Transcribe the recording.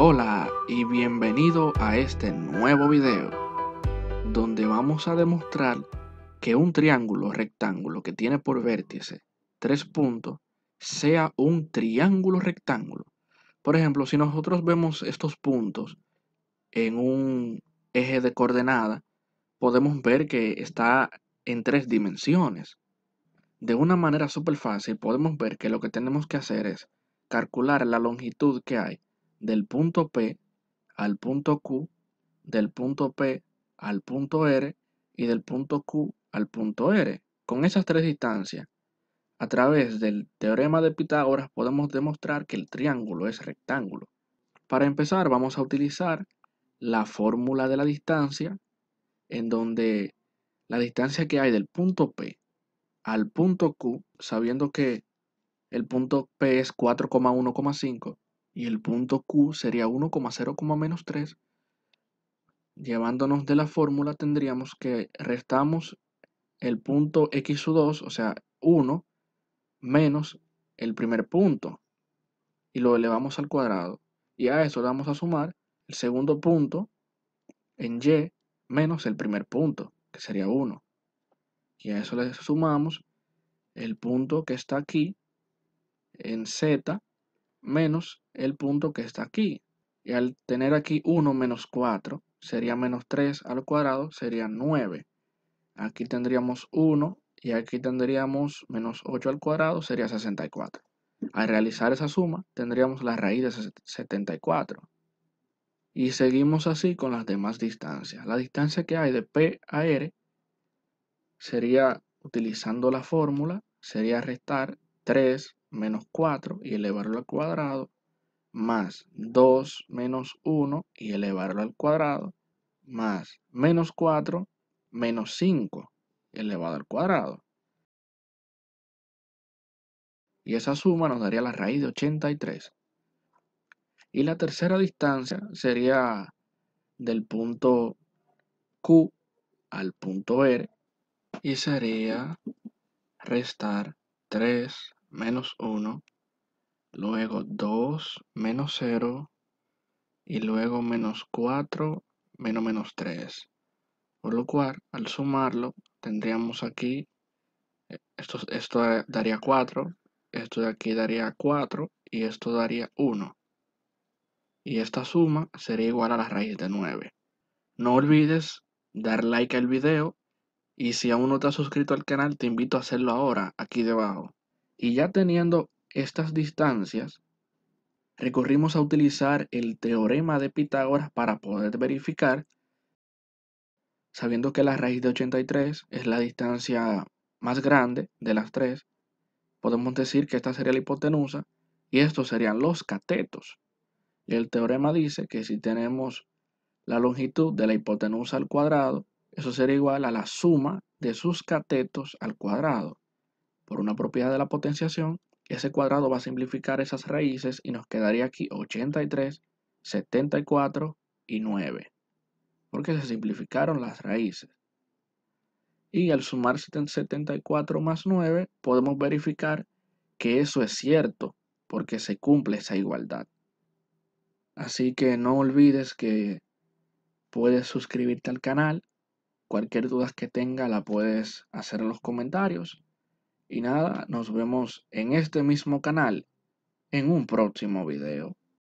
Hola y bienvenido a este nuevo video donde vamos a demostrar que un triángulo rectángulo que tiene por vértice tres puntos sea un triángulo rectángulo. Por ejemplo, si nosotros vemos estos puntos en un eje de coordenada, podemos ver que está en tres dimensiones. De una manera súper fácil podemos ver que lo que tenemos que hacer es calcular la longitud que hay del punto P al punto Q, del punto P al punto R y del punto Q al punto R. Con esas tres distancias, a través del teorema de Pitágoras podemos demostrar que el triángulo es rectángulo. Para empezar vamos a utilizar la fórmula de la distancia en donde la distancia que hay del punto P al punto Q, sabiendo que el punto P es 4,1,5, y el punto Q sería 1,0, menos 3. Llevándonos de la fórmula tendríamos que restamos el punto X2, o sea, 1, menos el primer punto y lo elevamos al cuadrado. Y a eso le vamos a sumar el segundo punto en Y menos el primer punto, que sería 1. Y a eso le sumamos el punto que está aquí en Z menos el punto que está aquí. Y al tener aquí 1 menos 4, sería menos 3 al cuadrado, sería 9. Aquí tendríamos 1 y aquí tendríamos menos 8 al cuadrado, sería 64. Al realizar esa suma, tendríamos la raíz de 74. Y seguimos así con las demás distancias. La distancia que hay de P a R sería, utilizando la fórmula, sería restar 3 menos 4 y elevarlo al cuadrado más 2 menos 1 y elevarlo al cuadrado, más menos 4 menos 5 elevado al cuadrado. Y esa suma nos daría la raíz de 83. Y la tercera distancia sería del punto Q al punto R y sería restar 3 menos 1 luego 2 menos 0 y luego menos 4 menos menos 3. Por lo cual, al sumarlo, tendríamos aquí, eh, esto, esto daría 4, esto de aquí daría 4 y esto daría 1. Y esta suma sería igual a la raíz de 9. No olvides dar like al video y si aún no te has suscrito al canal te invito a hacerlo ahora, aquí debajo. Y ya teniendo estas distancias, recurrimos a utilizar el teorema de Pitágoras para poder verificar, sabiendo que la raíz de 83 es la distancia más grande de las tres, podemos decir que esta sería la hipotenusa y estos serían los catetos. el teorema dice que si tenemos la longitud de la hipotenusa al cuadrado, eso sería igual a la suma de sus catetos al cuadrado. Por una propiedad de la potenciación, ese cuadrado va a simplificar esas raíces y nos quedaría aquí 83, 74 y 9. Porque se simplificaron las raíces. Y al sumar 74 más 9 podemos verificar que eso es cierto porque se cumple esa igualdad. Así que no olvides que puedes suscribirte al canal. Cualquier duda que tenga la puedes hacer en los comentarios y nada, nos vemos en este mismo canal en un próximo video.